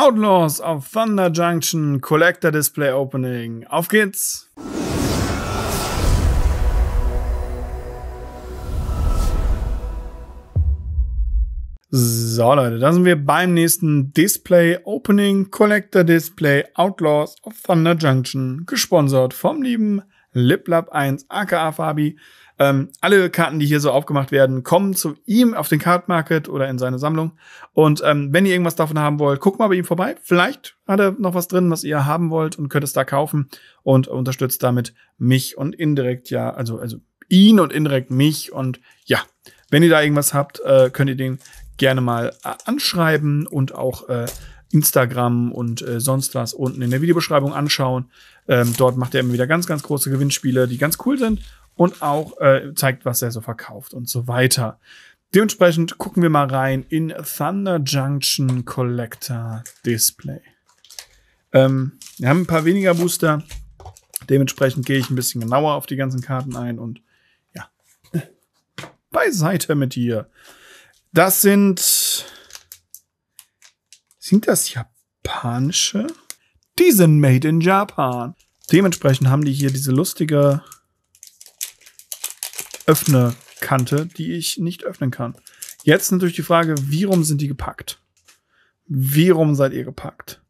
Outlaws auf Thunder Junction Collector Display Opening. Auf geht's! So Leute, da sind wir beim nächsten Display Opening Collector Display Outlaws of Thunder Junction, gesponsert vom lieben LipLab1 aka Fabi. Ähm, alle Karten, die hier so aufgemacht werden, kommen zu ihm auf den Card Market oder in seine Sammlung. Und ähm, wenn ihr irgendwas davon haben wollt, guckt mal bei ihm vorbei. Vielleicht hat er noch was drin, was ihr haben wollt und könnt es da kaufen und unterstützt damit mich und indirekt ja, also, also ihn und indirekt mich. Und ja, wenn ihr da irgendwas habt, äh, könnt ihr den gerne mal äh, anschreiben und auch äh, Instagram und äh, sonst was unten in der Videobeschreibung anschauen. Ähm, dort macht er immer wieder ganz, ganz große Gewinnspiele, die ganz cool sind und auch äh, zeigt, was er so verkauft und so weiter. Dementsprechend gucken wir mal rein in Thunder Junction Collector Display. Ähm, wir haben ein paar weniger Booster. Dementsprechend gehe ich ein bisschen genauer auf die ganzen Karten ein und ja, beiseite mit dir. Das sind sind das japanische? Die sind made in Japan. Dementsprechend haben die hier diese lustige Öffnekante, die ich nicht öffnen kann. Jetzt natürlich die Frage, wie rum sind die gepackt? Wie rum seid ihr gepackt?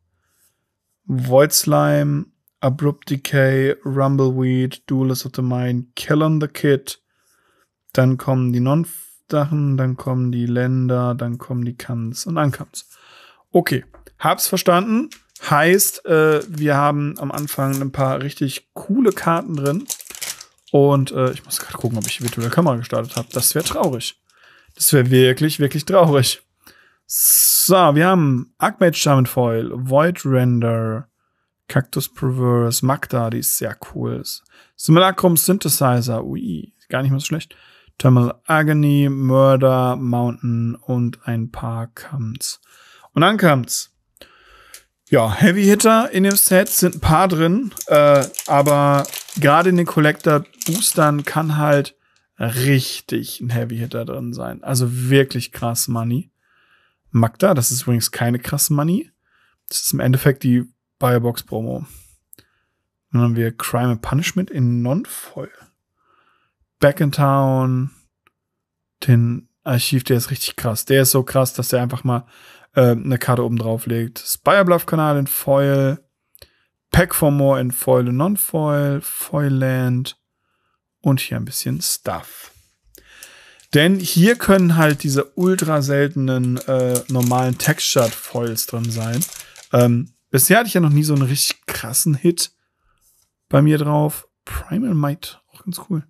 Void Slime, Abrupt Decay, Rumbleweed, Duelist of the Mind, Kill on the Kid. Dann kommen die non dachen dann kommen die Länder, dann kommen die Kans und Ankans. Okay, hab's verstanden. Heißt, äh, wir haben am Anfang ein paar richtig coole Karten drin. Und äh, ich muss gerade gucken, ob ich die virtuelle Kamera gestartet habe. Das wäre traurig. Das wäre wirklich, wirklich traurig. So, wir haben Archmage Diamond Foil, Void Render, Cactus Perverse, Magda, die ist sehr cool. Simulacrum Synthesizer, ui, gar nicht mehr so schlecht. Terminal Agony, Murder, Mountain und ein paar Kamps. Und dann kam's. Ja, Heavy Hitter in dem Set sind ein paar drin, äh, aber gerade in den Collector Boostern kann halt richtig ein Heavy Hitter drin sein. Also wirklich krass Money. Magda, das ist übrigens keine krass Money. Das ist im Endeffekt die Biobox Promo. Dann haben wir Crime and Punishment in Non-Foil. Back in Town. Den Archiv, der ist richtig krass. Der ist so krass, dass der einfach mal äh, eine Karte oben drauf legt. Spire Bluff Kanal in Foil, Pack for More in Foil und Non-Foil, Foil Land und hier ein bisschen Stuff. Denn hier können halt diese ultra seltenen äh, normalen Textured Foils drin sein. Ähm, bisher hatte ich ja noch nie so einen richtig krassen Hit bei mir drauf. Primal Might, auch ganz cool.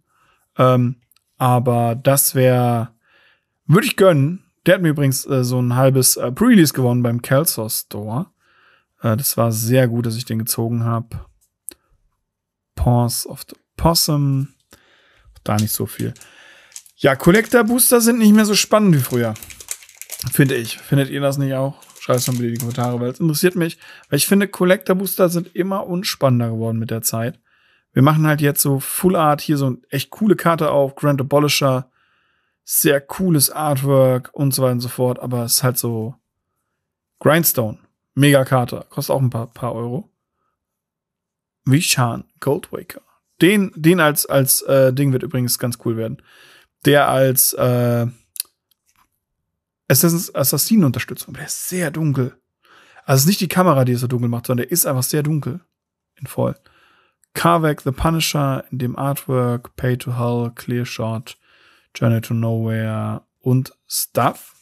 Ähm, aber das wäre, würde ich gönnen, der hat mir übrigens äh, so ein halbes äh, Pre-Release gewonnen beim Kelso Store. Äh, das war sehr gut, dass ich den gezogen habe. Paws of the Possum. Da nicht so viel. Ja, Collector Booster sind nicht mehr so spannend wie früher. Finde ich. Findet ihr das nicht auch? Schreibt es mal bitte in die Kommentare, weil es interessiert mich. Weil ich finde, Collector Booster sind immer unspannender geworden mit der Zeit. Wir machen halt jetzt so Full Art hier so eine echt coole Karte auf, Grand Abolisher, sehr cooles Artwork und so weiter und so fort, aber es ist halt so Grindstone, mega Kater, kostet auch ein paar, paar Euro. Vishan Goldwaker. Den, den als, als äh, Ding wird übrigens ganz cool werden. Der als äh, Assassin's Assassinen-Unterstützung, der ist sehr dunkel. Also es ist nicht die Kamera, die es so dunkel macht, sondern der ist einfach sehr dunkel. In voll. Carvac, The Punisher, in dem Artwork, Pay to Hull, Clear Shot, Journey to Nowhere und Stuff.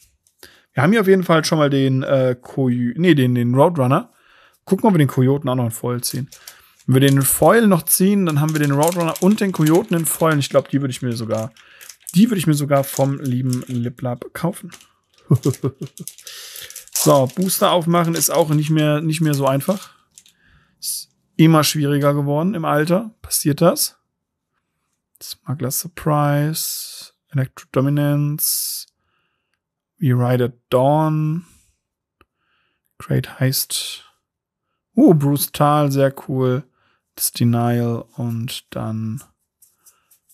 Wir haben hier auf jeden Fall schon mal den, äh, Koy nee, den, den Roadrunner. Gucken, wir, ob wir den Kojoten auch noch in Foil ziehen. Wenn wir den Foil noch ziehen, dann haben wir den Roadrunner und den Kojoten in Foil. ich glaube, die würde ich mir sogar, die würde ich mir sogar vom lieben Liplab kaufen. so, Booster aufmachen ist auch nicht mehr, nicht mehr so einfach. Ist immer schwieriger geworden im Alter. Passiert das? Smuggler Surprise. Electro Dominance, We Ride at Dawn, Great Heist, uh, Bruce Tal, sehr cool, das Denial und dann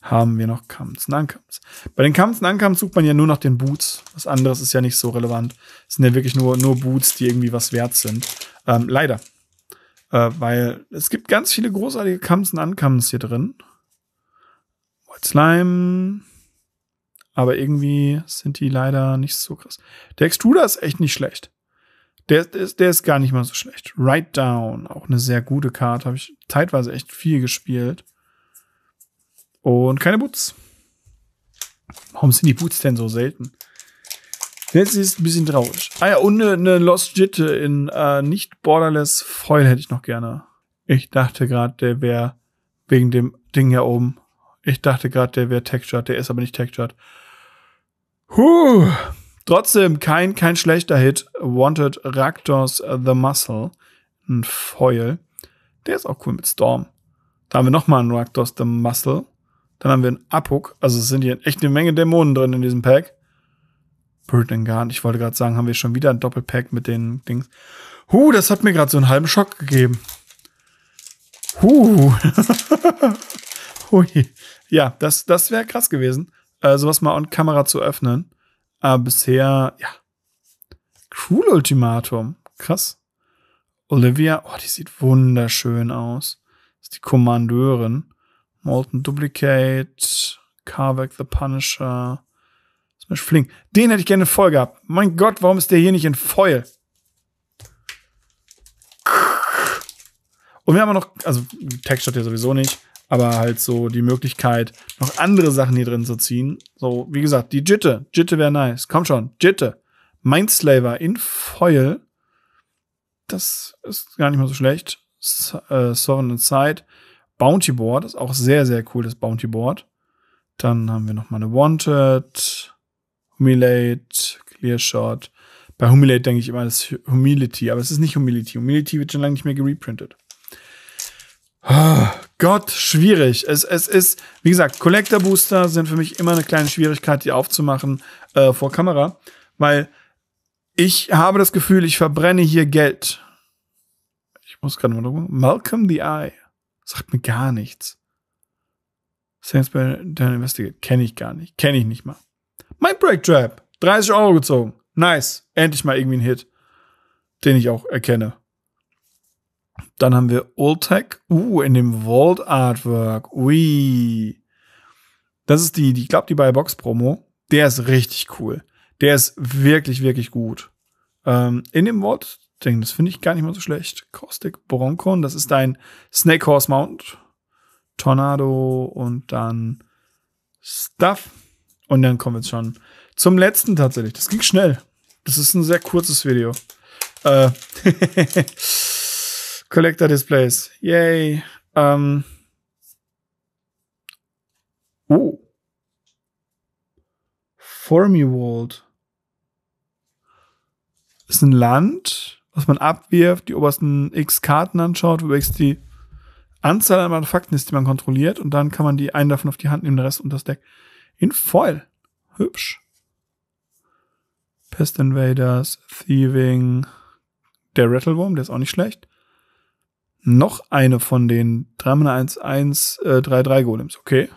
haben wir noch Kamps und Ankamps. Bei den Kamps und Ankamps sucht man ja nur nach den Boots. Was anderes ist ja nicht so relevant. Es sind ja wirklich nur, nur Boots, die irgendwie was wert sind. Ähm, leider. Äh, weil es gibt ganz viele großartige Kamps und Ankamps hier drin. White Slime. Aber irgendwie sind die leider nicht so krass. Der Extruder ist echt nicht schlecht. Der, der, ist, der ist gar nicht mal so schlecht. Write Down, auch eine sehr gute Karte. Habe ich zeitweise echt viel gespielt. Und keine Boots. Warum sind die Boots denn so selten? Jetzt ist es ein bisschen traurig. Ah ja, und eine, eine Lost Jitte in äh, nicht Borderless Foil hätte ich noch gerne. Ich dachte gerade, der wäre wegen dem Ding hier oben. Ich dachte gerade, der wäre textured, der ist aber nicht textured. Huh. Trotzdem kein, kein schlechter Hit. Wanted Raktors äh, The Muscle. Ein Foil. Der ist auch cool mit Storm. Da haben wir nochmal einen Raktors The Muscle. Dann haben wir einen Apuk. Also es sind hier echt eine Menge Dämonen drin in diesem Pack. Bird and Garn. Ich wollte gerade sagen, haben wir schon wieder ein Doppelpack mit den Dings. Huh, das hat mir gerade so einen halben Schock gegeben. Huh. Hui. Oh ja, das, das wäre krass gewesen, äh, sowas mal on Kamera zu öffnen. Aber äh, bisher, ja. Cool Ultimatum. Krass. Olivia, oh, die sieht wunderschön aus. Das ist die Kommandeurin. Molten Duplicate, Carvack the Punisher. Smash flink. Den hätte ich gerne in voll gehabt. Mein Gott, warum ist der hier nicht in Foil? Und wir haben noch, also Text hat ja sowieso nicht aber halt so die Möglichkeit, noch andere Sachen hier drin zu ziehen. So, wie gesagt, die Jitte. Jitte wäre nice. Komm schon, Jitte. Mindslaver in Foil. Das ist gar nicht mal so schlecht. Sovereign äh, Sovereign Bounty Board ist auch sehr, sehr cool, das Bounty Board. Dann haben wir noch mal eine Wanted, Humilate. Clear Shot. Bei Humilate denke ich immer das ist Humility, aber es ist nicht Humility. Humility wird schon lange nicht mehr gereprintet. Ah. Gott, schwierig. Es, es ist, wie gesagt, Collector Booster sind für mich immer eine kleine Schwierigkeit, die aufzumachen äh, vor Kamera, weil ich habe das Gefühl, ich verbrenne hier Geld. Ich muss gerade mal drüber. Malcolm the Eye. Sagt mir gar nichts. Sainsbury Down Investigate. Kenne ich gar nicht. Kenne ich nicht mal. Break Trap. 30 Euro gezogen. Nice. Endlich mal irgendwie ein Hit. Den ich auch erkenne. Dann haben wir Ultec. Uh, in dem Vault Artwork. Ui. Das ist die, die, ich glaube, die bei Box Promo. Der ist richtig cool. Der ist wirklich, wirklich gut. Ähm, in dem Vault Ding, das finde ich gar nicht mal so schlecht. Caustic Broncon. das ist dein Snake Horse Mount. Tornado und dann Stuff. Und dann kommen wir jetzt schon zum letzten tatsächlich. Das ging schnell. Das ist ein sehr kurzes Video. Äh. Collector Displays. Yay. Ähm. Oh. World. Ist ein Land, was man abwirft, die obersten X-Karten anschaut, wo X die Anzahl an Artefakten ist, die man kontrolliert, und dann kann man die einen davon auf die Hand nehmen, den Rest und das Deck. In Foil. Hübsch. Pest Invaders, Thieving, der Rattlewurm, der ist auch nicht schlecht noch eine von den 3x1133 äh, Golems. Okay.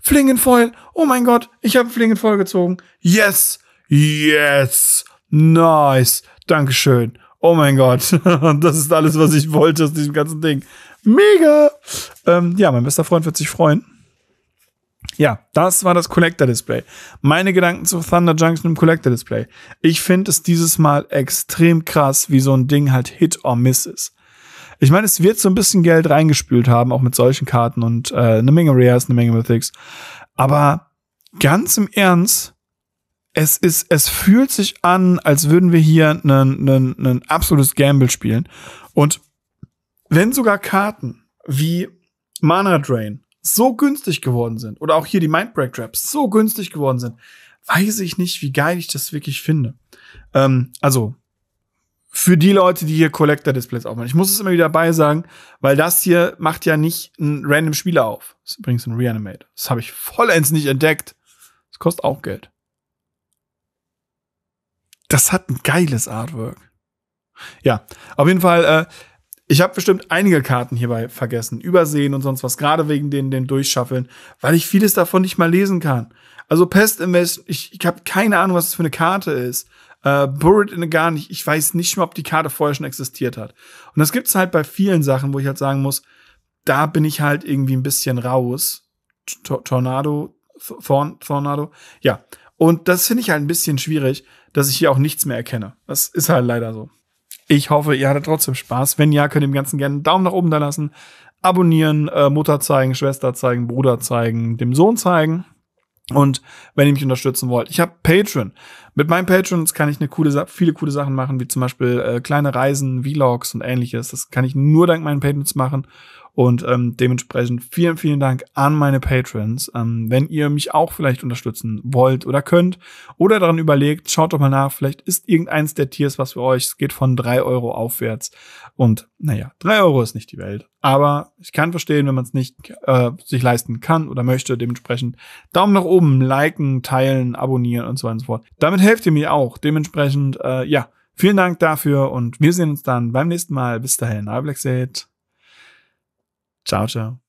Flingenfeuer. Oh mein Gott, ich habe Flingenfeuer gezogen. Yes. Yes. Nice. Dankeschön. Oh mein Gott. das ist alles, was ich wollte aus diesem ganzen Ding. Mega. Ähm, ja, mein bester Freund wird sich freuen. Ja, das war das Collector Display. Meine Gedanken zu Thunder Junction im Collector Display. Ich finde es dieses Mal extrem krass, wie so ein Ding halt Hit or Miss ist. Ich meine, es wird so ein bisschen Geld reingespült haben, auch mit solchen Karten und äh, eine Menge Rares, eine Menge Mythics. Aber ganz im Ernst, es ist, es fühlt sich an, als würden wir hier ein absolutes Gamble spielen. Und wenn sogar Karten wie Mana Drain so günstig geworden sind, oder auch hier die Mindbreak Traps so günstig geworden sind, weiß ich nicht, wie geil ich das wirklich finde. Ähm, also, für die Leute, die hier Collector-Displays aufmachen. Ich muss es immer wieder dabei sagen, weil das hier macht ja nicht ein random Spieler auf. Das ist übrigens ein Reanimate. Das habe ich vollends nicht entdeckt. Das kostet auch Geld. Das hat ein geiles Artwork. Ja, auf jeden Fall, äh, ich habe bestimmt einige Karten hierbei vergessen, übersehen und sonst was, gerade wegen den, den Durchschaffeln, weil ich vieles davon nicht mal lesen kann. Also Pest Invest, ich, ich habe keine Ahnung, was das für eine Karte ist. Äh, Buried in a Garden, ich, ich weiß nicht mehr, ob die Karte vorher schon existiert hat. Und das gibt's halt bei vielen Sachen, wo ich halt sagen muss, da bin ich halt irgendwie ein bisschen raus. T Tornado, Thorn, Tornado, ja. Und das finde ich halt ein bisschen schwierig, dass ich hier auch nichts mehr erkenne. Das ist halt leider so. Ich hoffe, ihr hattet trotzdem Spaß. Wenn ja, könnt ihr dem Ganzen gerne einen Daumen nach oben da lassen. Abonnieren, äh, Mutter zeigen, Schwester zeigen, Bruder zeigen, dem Sohn zeigen. Und wenn ihr mich unterstützen wollt, ich habe Patreon. Mit meinen Patreons kann ich eine coole, viele coole Sachen machen, wie zum Beispiel äh, kleine Reisen, Vlogs und ähnliches. Das kann ich nur dank meinen Patreons machen. Und ähm, dementsprechend vielen, vielen Dank an meine Patrons. Ähm, wenn ihr mich auch vielleicht unterstützen wollt oder könnt oder daran überlegt, schaut doch mal nach. Vielleicht ist irgendeins der Tiers was für euch. Es geht von drei Euro aufwärts. Und naja, drei Euro ist nicht die Welt. Aber ich kann verstehen, wenn man es nicht äh, sich leisten kann oder möchte. Dementsprechend Daumen nach oben, liken, teilen, abonnieren und so weiter und so fort. Damit helft ihr mir auch. Dementsprechend, äh, ja, vielen Dank dafür und wir sehen uns dann beim nächsten Mal. Bis dahin, Ablexate. 早早。